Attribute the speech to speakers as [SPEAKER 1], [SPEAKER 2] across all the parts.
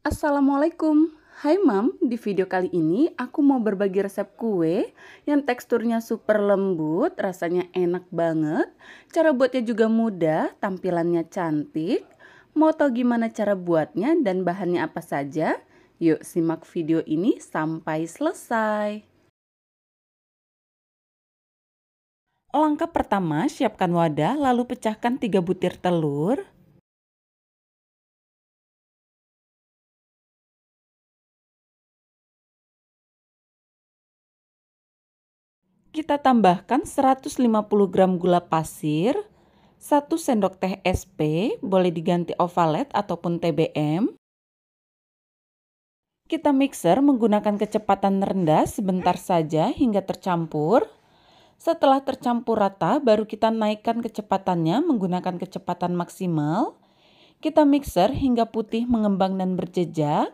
[SPEAKER 1] Assalamualaikum, hai mam. Di video kali ini aku mau berbagi resep kue yang teksturnya super lembut, rasanya enak banget. Cara buatnya juga mudah, tampilannya cantik. Mau tau gimana cara buatnya dan bahannya apa saja? Yuk simak video ini sampai selesai. Langkah pertama, siapkan wadah
[SPEAKER 2] lalu pecahkan 3 butir telur.
[SPEAKER 1] kita tambahkan 150 gram gula pasir, 1 sendok teh SP, boleh diganti ovalet ataupun TBM. Kita mixer menggunakan kecepatan rendah sebentar saja hingga tercampur. Setelah tercampur rata, baru kita naikkan kecepatannya menggunakan kecepatan maksimal. Kita mixer hingga putih mengembang dan berjejak.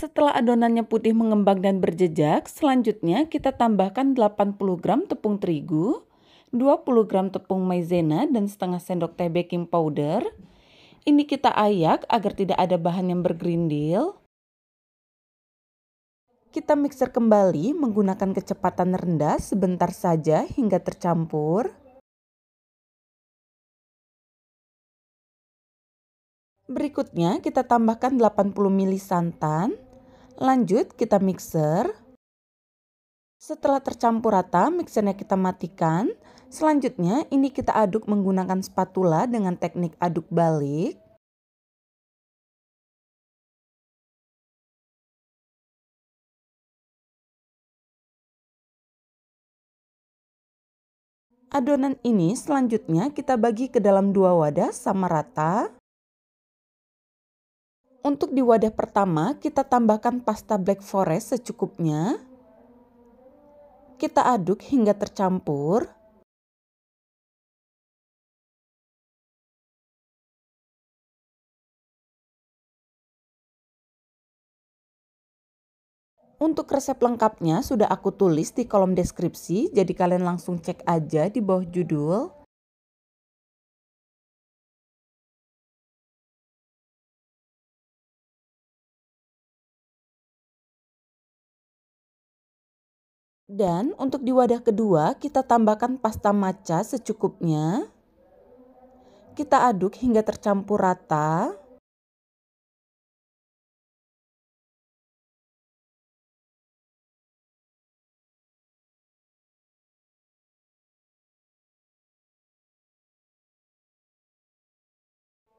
[SPEAKER 1] Setelah adonannya putih mengembang dan berjejak, selanjutnya kita tambahkan 80 gram tepung terigu, 20 gram tepung maizena dan setengah sendok teh baking powder. Ini kita ayak agar tidak ada bahan yang bergerindil. Kita mixer kembali menggunakan kecepatan rendah sebentar saja hingga tercampur.
[SPEAKER 2] Berikutnya kita
[SPEAKER 1] tambahkan 80 ml santan, Lanjut kita mixer. Setelah tercampur rata, mixernya kita matikan. Selanjutnya ini kita aduk menggunakan spatula dengan teknik aduk balik.
[SPEAKER 2] Adonan ini
[SPEAKER 1] selanjutnya kita bagi ke dalam dua wadah sama rata. Untuk di wadah pertama, kita tambahkan pasta black forest secukupnya. Kita aduk hingga tercampur. Untuk resep lengkapnya sudah aku tulis di kolom deskripsi, jadi kalian langsung cek aja di bawah judul. Dan untuk di wadah kedua kita tambahkan pasta maca secukupnya. Kita aduk hingga tercampur rata.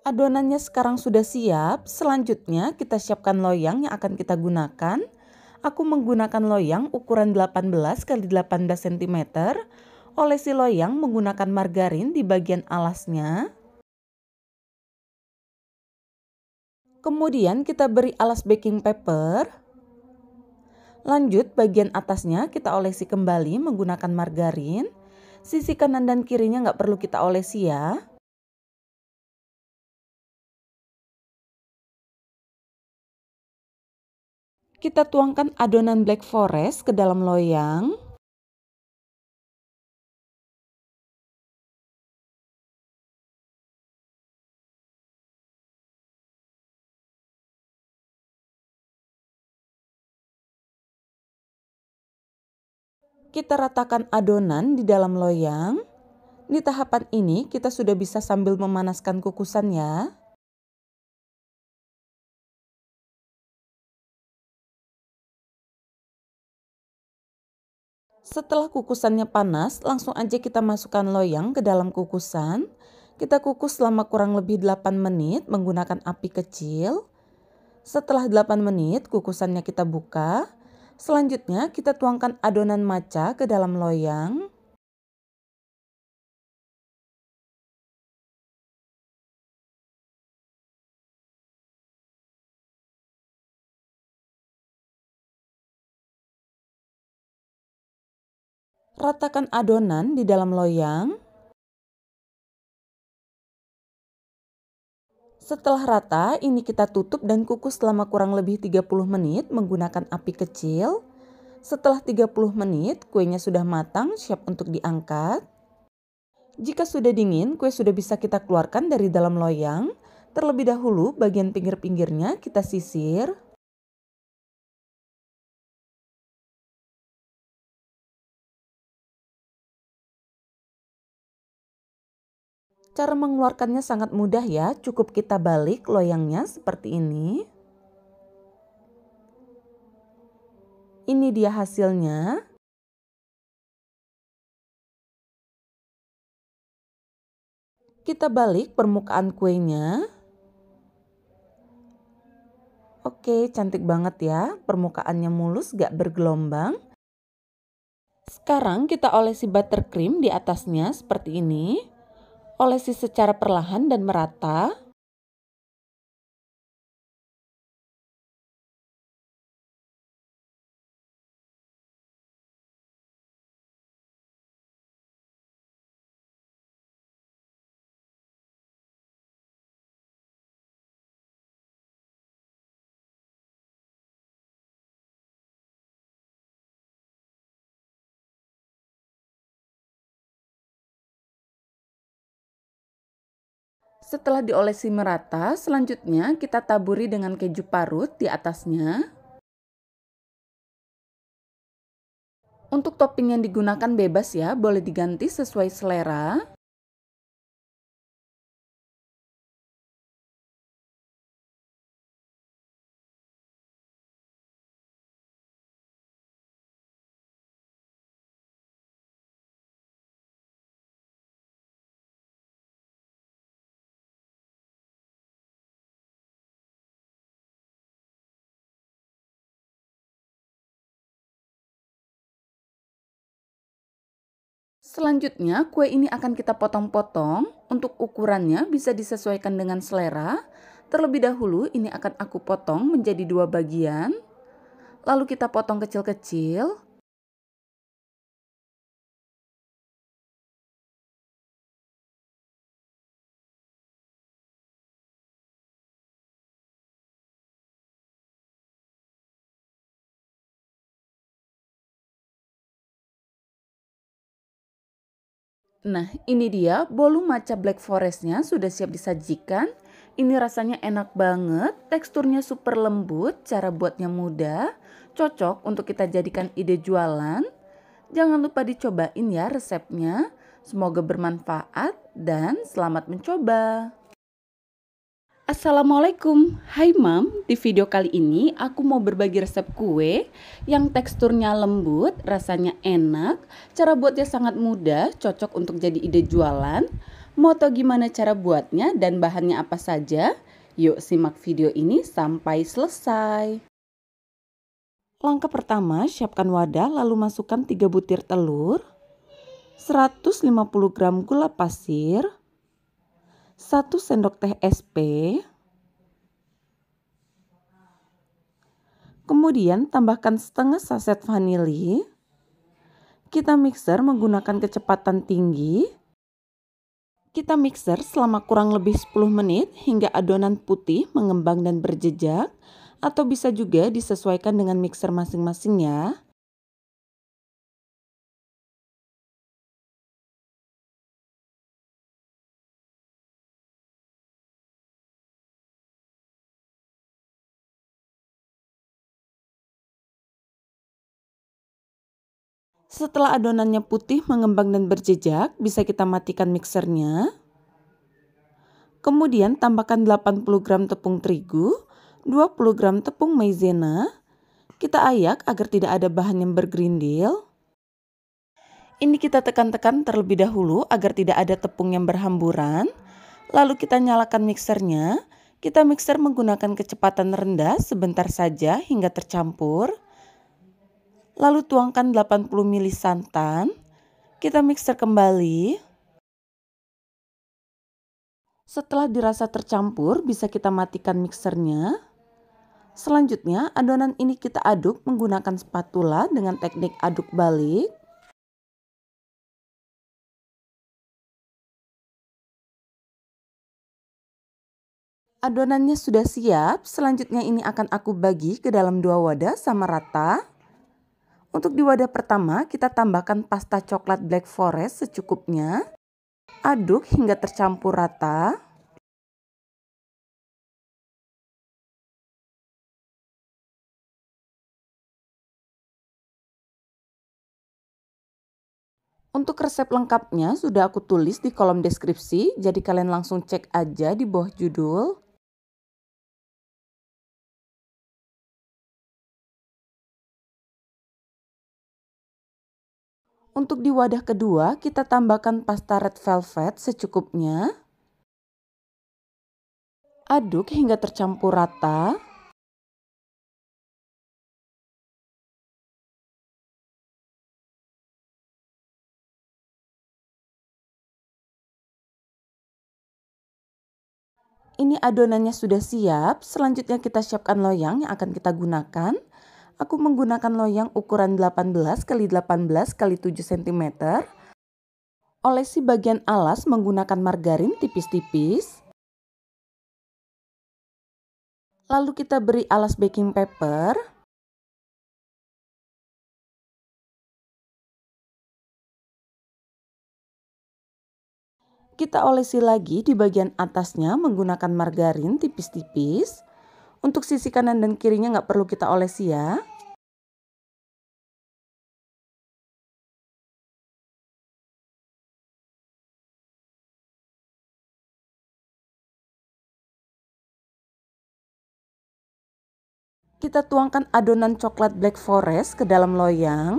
[SPEAKER 1] Adonannya sekarang sudah siap, selanjutnya kita siapkan loyang yang akan kita gunakan aku menggunakan loyang ukuran 18 x 18 cm. Olesi loyang menggunakan margarin di bagian alasnya. Kemudian kita beri alas baking paper. Lanjut bagian atasnya kita olesi kembali menggunakan margarin. Sisi kanan dan kirinya nggak perlu kita olesi ya.
[SPEAKER 2] Kita tuangkan adonan black forest ke dalam loyang.
[SPEAKER 1] Kita ratakan adonan di dalam loyang. Di tahapan ini kita sudah bisa sambil memanaskan kukusannya. ya. Setelah kukusannya panas, langsung aja kita masukkan loyang ke dalam kukusan. Kita kukus selama kurang lebih 8 menit menggunakan api kecil. Setelah 8 menit, kukusannya kita buka. Selanjutnya kita tuangkan adonan maca ke dalam loyang.
[SPEAKER 2] Ratakan adonan di dalam loyang.
[SPEAKER 1] Setelah rata, ini kita tutup dan kukus selama kurang lebih 30 menit menggunakan api kecil. Setelah 30 menit, kuenya sudah matang, siap untuk diangkat. Jika sudah dingin, kue sudah bisa kita keluarkan dari dalam loyang. Terlebih dahulu, bagian pinggir-pinggirnya kita sisir. Cara mengeluarkannya sangat mudah ya, cukup kita balik loyangnya seperti ini. Ini dia hasilnya. Kita balik permukaan kuenya. Oke, cantik banget ya. Permukaannya mulus, gak bergelombang. Sekarang kita olesi buttercream di atasnya seperti ini olesi secara perlahan dan merata Setelah diolesi merata, selanjutnya kita taburi dengan keju parut di atasnya. Untuk topping yang digunakan bebas ya, boleh diganti sesuai selera. Selanjutnya, kue ini akan kita potong-potong. Untuk ukurannya bisa disesuaikan dengan selera. Terlebih dahulu ini akan aku potong menjadi dua bagian. Lalu kita potong kecil-kecil. Nah, ini dia bolu maca black forestnya sudah siap disajikan. Ini rasanya enak banget, teksturnya super lembut, cara buatnya mudah, cocok untuk kita jadikan ide jualan. Jangan lupa dicobain ya resepnya. Semoga bermanfaat dan selamat mencoba. Assalamualaikum, hai mam. Di video kali ini aku mau berbagi resep kue yang teksturnya lembut, rasanya enak, cara buatnya sangat mudah, cocok untuk jadi ide jualan. Mau tau gimana cara buatnya dan bahannya apa saja? Yuk simak video ini sampai selesai. Langkah pertama, siapkan wadah lalu masukkan 3 butir telur, 150 gram gula pasir, 1 sendok teh SP. Kemudian tambahkan setengah saset vanili. Kita mixer menggunakan kecepatan tinggi. Kita mixer selama kurang lebih 10 menit hingga adonan putih mengembang dan berjejak atau bisa juga disesuaikan dengan mixer masing-masing ya. Setelah adonannya putih mengembang dan berjejak, bisa kita matikan mixernya. Kemudian tambahkan 80 gram tepung terigu, 20 gram tepung maizena. Kita ayak agar tidak ada bahan yang bergerindil. Ini kita tekan-tekan terlebih dahulu agar tidak ada tepung yang berhamburan. Lalu kita nyalakan mixernya. Kita mixer menggunakan kecepatan rendah sebentar saja hingga tercampur. Lalu tuangkan 80 ml santan. Kita mixer kembali. Setelah dirasa tercampur, bisa kita matikan mixernya. Selanjutnya, adonan ini kita aduk menggunakan spatula dengan teknik aduk balik. Adonannya sudah siap, selanjutnya ini akan aku bagi ke dalam dua wadah sama rata. Untuk di wadah pertama, kita tambahkan pasta coklat black forest secukupnya. Aduk hingga tercampur rata. Untuk resep lengkapnya sudah aku tulis di kolom deskripsi, jadi kalian langsung cek aja di bawah judul. Untuk di wadah kedua, kita tambahkan pasta red velvet secukupnya. Aduk hingga tercampur rata. Ini adonannya sudah siap, selanjutnya kita siapkan loyang yang akan kita gunakan. Aku menggunakan loyang ukuran 18 x 18 x 7 cm. Olesi bagian alas menggunakan margarin tipis-tipis.
[SPEAKER 2] Lalu kita beri alas baking paper. Kita
[SPEAKER 1] olesi lagi di bagian atasnya menggunakan margarin tipis-tipis. Untuk sisi kanan dan kirinya nggak perlu kita olesi ya.
[SPEAKER 2] Kita tuangkan adonan coklat black forest ke dalam loyang.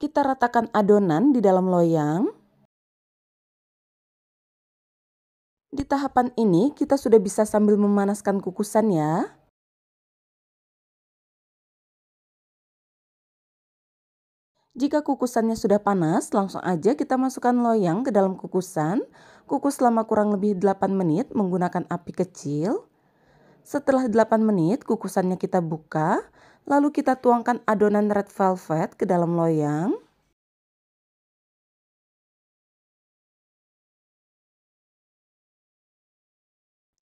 [SPEAKER 2] Kita ratakan adonan di dalam loyang. Di tahapan ini kita sudah bisa sambil memanaskan kukusan ya.
[SPEAKER 1] Jika kukusannya sudah panas, langsung aja kita masukkan loyang ke dalam kukusan. Kukus selama kurang lebih 8 menit menggunakan api kecil. Setelah 8 menit, kukusannya kita buka. Lalu kita tuangkan adonan red velvet ke dalam loyang.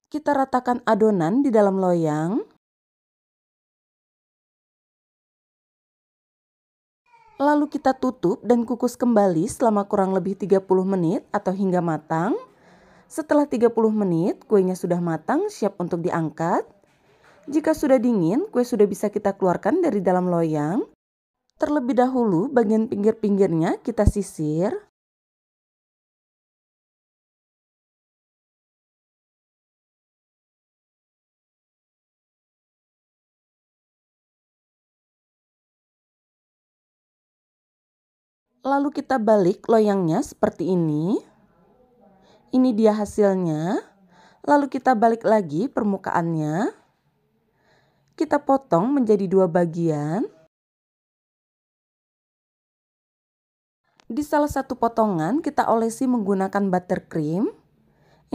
[SPEAKER 2] kita ratakan adonan di dalam loyang.
[SPEAKER 1] Lalu kita tutup dan kukus kembali selama kurang lebih 30 menit atau hingga matang. Setelah 30 menit, kuenya sudah matang, siap untuk diangkat. Jika sudah dingin, kue sudah bisa kita keluarkan dari dalam loyang. Terlebih dahulu, bagian pinggir-pinggirnya kita sisir. Lalu kita balik loyangnya seperti ini. Ini dia hasilnya. Lalu kita balik lagi permukaannya. Kita potong menjadi dua bagian. Di salah satu potongan kita olesi menggunakan buttercream.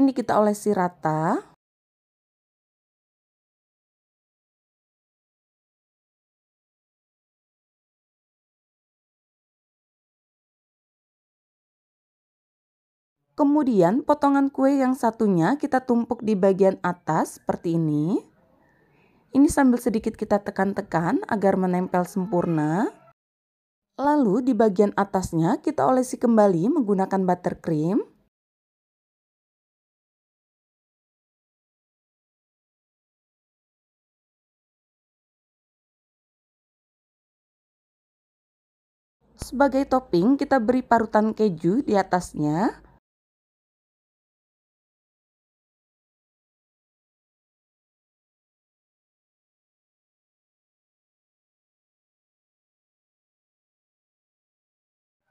[SPEAKER 1] Ini kita olesi rata. Kemudian potongan kue yang satunya kita tumpuk di bagian atas seperti ini. Ini sambil sedikit kita tekan-tekan agar menempel sempurna. Lalu di bagian atasnya kita olesi kembali menggunakan buttercream.
[SPEAKER 2] Sebagai topping, kita beri parutan keju di atasnya.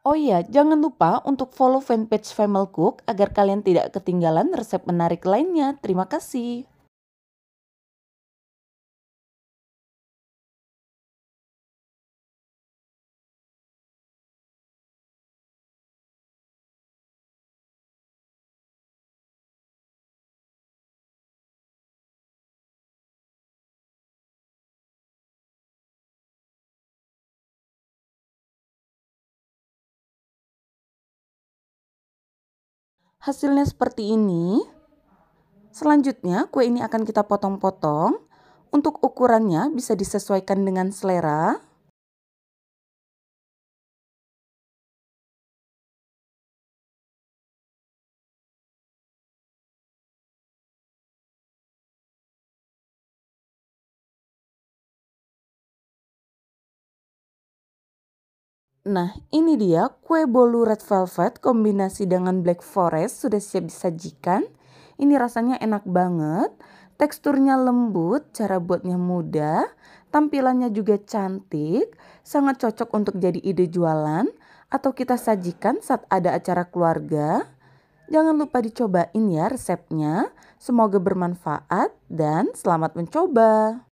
[SPEAKER 1] Oh iya, jangan lupa untuk follow fanpage Family Cook agar kalian tidak ketinggalan resep menarik lainnya. Terima kasih. Hasilnya seperti ini. Selanjutnya, kue ini akan kita potong-potong. Untuk ukurannya bisa disesuaikan dengan selera. Nah, ini dia kue bolu red velvet kombinasi dengan black forest sudah siap disajikan. Ini rasanya enak banget, teksturnya lembut, cara buatnya mudah, tampilannya juga cantik, sangat cocok untuk jadi ide jualan atau kita sajikan saat ada acara keluarga. Jangan lupa dicobain ya resepnya. Semoga bermanfaat dan selamat mencoba.